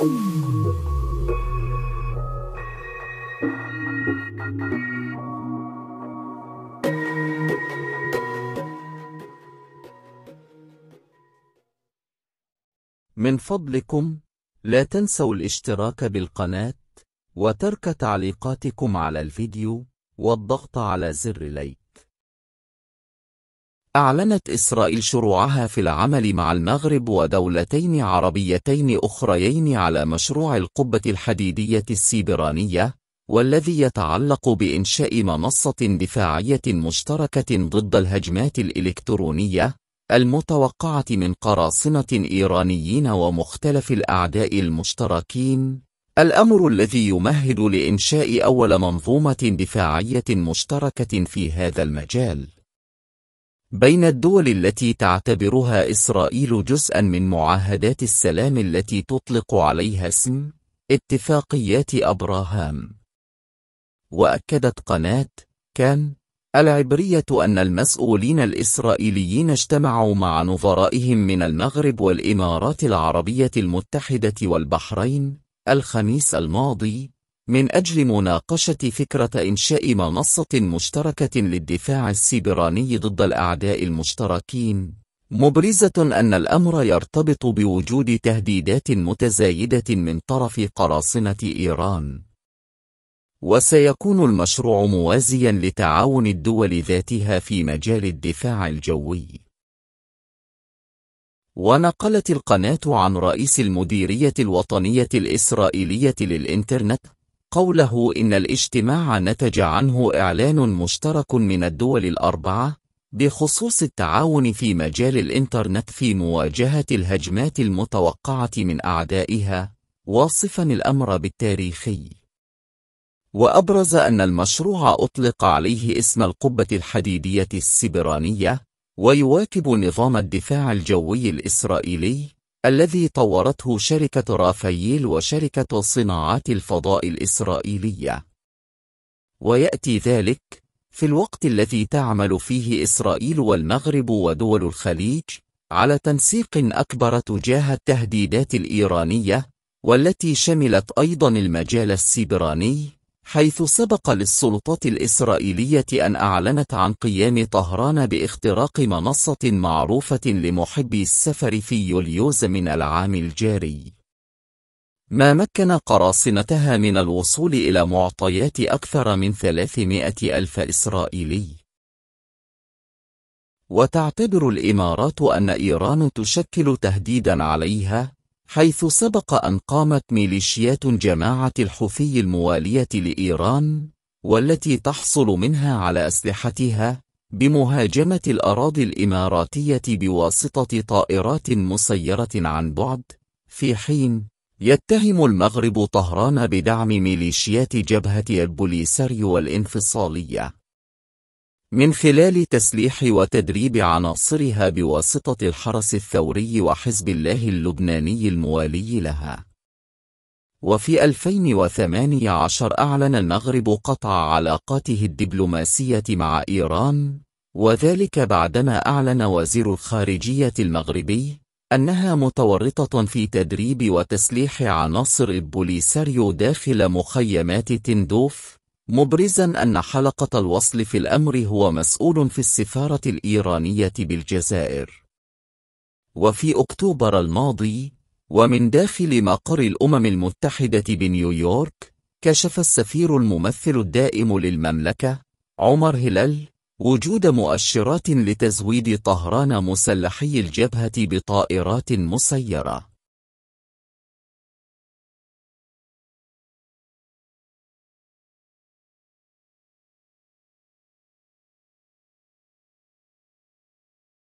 من فضلكم لا تنسوا الاشتراك بالقناة وترك تعليقاتكم على الفيديو والضغط على زر لايك أعلنت إسرائيل شروعها في العمل مع المغرب ودولتين عربيتين أخريين على مشروع القبة الحديدية السيبرانية، والذي يتعلق بإنشاء منصة دفاعية مشتركة ضد الهجمات الإلكترونية، المتوقعة من قراصنة إيرانيين ومختلف الأعداء المشتركين، الأمر الذي يمهد لإنشاء أول منظومة دفاعية مشتركة في هذا المجال. بين الدول التي تعتبرها إسرائيل جزءا من معاهدات السلام التي تطلق عليها اسم اتفاقيات أبراهام وأكدت قناة كان العبرية أن المسؤولين الإسرائيليين اجتمعوا مع نظرائهم من المغرب والإمارات العربية المتحدة والبحرين الخميس الماضي من أجل مناقشة فكرة إنشاء منصة مشتركة للدفاع السيبراني ضد الأعداء المشتركين مبرزة أن الأمر يرتبط بوجود تهديدات متزايدة من طرف قراصنة إيران وسيكون المشروع موازيا لتعاون الدول ذاتها في مجال الدفاع الجوي ونقلت القناة عن رئيس المديرية الوطنية الإسرائيلية للإنترنت قوله إن الاجتماع نتج عنه إعلان مشترك من الدول الأربعة بخصوص التعاون في مجال الإنترنت في مواجهة الهجمات المتوقعة من أعدائها واصفا الأمر بالتاريخي وأبرز أن المشروع أطلق عليه اسم القبة الحديدية السبرانية ويواكب نظام الدفاع الجوي الإسرائيلي الذي طورته شركة رافاييل وشركة صناعات الفضاء الإسرائيلية. ويأتي ذلك في الوقت الذي تعمل فيه إسرائيل والمغرب ودول الخليج على تنسيق أكبر تجاه التهديدات الإيرانية والتي شملت أيضا المجال السيبراني حيث سبق للسلطات الإسرائيلية أن أعلنت عن قيام طهران باختراق منصة معروفة لمحبي السفر في يوليوز من العام الجاري ما مكن قراصنتها من الوصول إلى معطيات أكثر من 300 ألف إسرائيلي وتعتبر الإمارات أن إيران تشكل تهديدا عليها حيث سبق أن قامت ميليشيات جماعة الحوثي الموالية لإيران والتي تحصل منها على أسلحتها بمهاجمة الأراضي الإماراتية بواسطة طائرات مسيرة عن بعد في حين يتهم المغرب طهران بدعم ميليشيات جبهة البوليساريو والانفصالية من خلال تسليح وتدريب عناصرها بواسطة الحرس الثوري وحزب الله اللبناني الموالي لها. وفي 2018 أعلن المغرب قطع علاقاته الدبلوماسية مع إيران، وذلك بعدما أعلن وزير الخارجية المغربي أنها متورطة في تدريب وتسليح عناصر البوليساريو داخل مخيمات تندوف مبرزا أن حلقة الوصل في الأمر هو مسؤول في السفارة الإيرانية بالجزائر وفي أكتوبر الماضي ومن داخل مقر الأمم المتحدة بنيويورك كشف السفير الممثل الدائم للمملكة عمر هلال وجود مؤشرات لتزويد طهران مسلحي الجبهة بطائرات مسيرة